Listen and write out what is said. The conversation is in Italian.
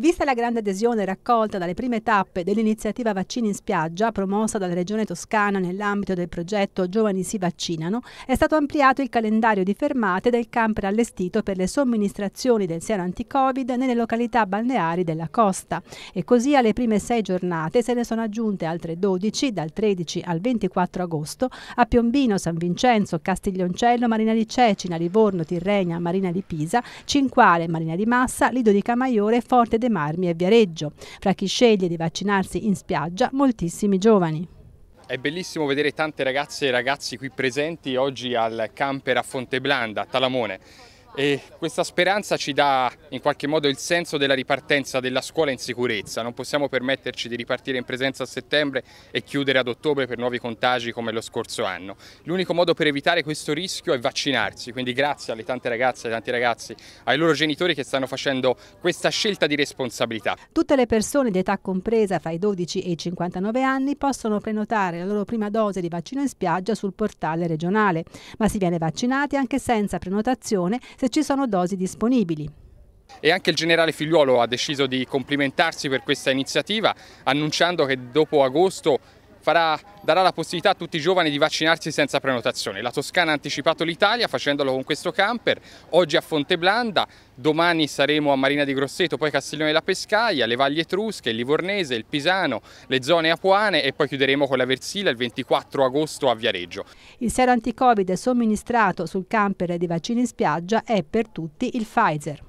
Vista la grande adesione raccolta dalle prime tappe dell'iniziativa Vaccini in spiaggia, promossa dalla Regione Toscana nell'ambito del progetto Giovani si vaccinano, è stato ampliato il calendario di fermate del camper allestito per le somministrazioni del siero anti-Covid nelle località balneari della costa. E così alle prime sei giornate se ne sono aggiunte altre 12 dal 13 al 24 agosto a Piombino, San Vincenzo, Castiglioncello, Marina di Cecina, Livorno, Tirrenia, Marina di Pisa, Cinquale, Marina di Massa, Lido di Camaiore, Forte de Marmi e Viareggio. Fra chi sceglie di vaccinarsi in spiaggia, moltissimi giovani. È bellissimo vedere tante ragazze e ragazzi qui presenti oggi al camper a Fonteblanda, a Talamone. E questa speranza ci dà in qualche modo il senso della ripartenza della scuola in sicurezza. Non possiamo permetterci di ripartire in presenza a settembre e chiudere ad ottobre per nuovi contagi come lo scorso anno. L'unico modo per evitare questo rischio è vaccinarsi, quindi grazie alle tante ragazze, ai tanti ragazzi, ai loro genitori che stanno facendo questa scelta di responsabilità. Tutte le persone di età compresa fra i 12 e i 59 anni possono prenotare la loro prima dose di vaccino in spiaggia sul portale regionale, ma si viene vaccinati anche senza prenotazione se ci sono dosi disponibili. E anche il generale Figliuolo ha deciso di complimentarsi per questa iniziativa annunciando che dopo agosto farà, darà la possibilità a tutti i giovani di vaccinarsi senza prenotazione. La Toscana ha anticipato l'Italia facendolo con questo camper, oggi a Fonteblanda, domani saremo a Marina di Grosseto, poi Castiglione della Pescaia, le Valli Etrusche, il Livornese, il Pisano, le zone apuane e poi chiuderemo con la Versila il 24 agosto a Viareggio. Il serio anticovid somministrato sul camper dei vaccini in spiaggia è per tutti il Pfizer.